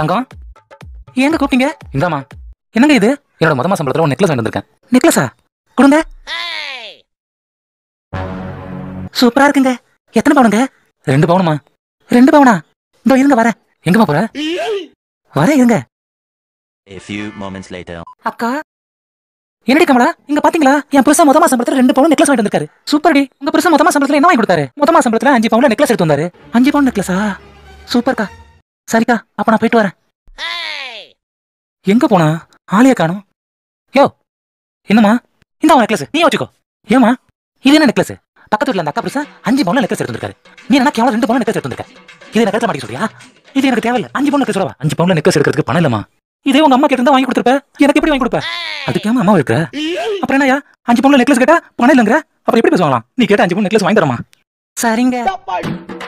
தங்கம் ஏங்க கூப்பிட்டீங்க இந்தாமா என்னங்க இது என்னோட மொதல் சம்பளத்துல ஒரு நெக்லஸ் வந்திருக்கேன் நெக்லஸா கொடுங்க சூப்பரா இருக்குங்க எத்தனை பவுனுங்க ரெண்டு பவுனுமா ரெண்டு பவுனா இதோ இருங்க வரேன் எங்கம்மா போற வரேன் இருங்க A few அக்கா என்னடி கமலா இங்க பாத்தீங்களா என் புருஷன் மொத்தமா சம்பளத்துல ரெண்டு பவுன் நெக்லஸ் வாங்கிட்டு வந்திருக்காரு சூப்பர்டி உங்க புருஷன் மொத்தமா சம்பளத்துல என்ன வாங்கி கொடுத்தாரு மொத்தமா சம்பளத்துல அஞ்சு பவுன்ல நெக்லஸ் எடுத்து வந்தாரு அஞ்சு பவுன் நெக்லஸா சூப்பர் சூப்பர்க்கா சரிக்கா அப்ப நான் போயிட்டு வரேன் எங்க போனா ஆலியா காணும் யோ என்னம்மா இந்த அவன் நெக்லஸ் நீ வச்சுக்கோ ஏமா இது என்ன நெக்லஸ் பக்கத்து வீட்டில் அந்த அக்கா பிடிச்சா அஞ்சு பவுன்ல நெக்லஸ் எடுத்துருக்காரு நீ என்ன கேவலம் ரெண்டு பவுன் நெக்லஸ் எடுத்துருக்க இது எனக்கு மாட்டி சொல்றியா இது எனக்கு தேவையில்ல அஞ்சு பவுன் நெக்லஸ் சொல்லவா அஞ்சு பவுன்ல நெக்லஸ் எடுக்கிறதுக்கு பணம் இல்லமா இதே உங்க அம்மா கேட்டிருந்தா வாங்கி கொடுத்துருப்ப எனக்கு எப்படி வாங்கி கொடுப்ப அதுக்கேமா அம்மா இருக்க அப்புறம் என்னயா அஞ்சு பவுன்ல நெக்லஸ் கேட்டா பணம் இல்லைங்கிற அப்புறம் எப்படி பேசுவாங்களாம் நீ கேட்ட அஞ்சு பவுன் நெக்லஸ் வாங்கி தரமா சரிங்க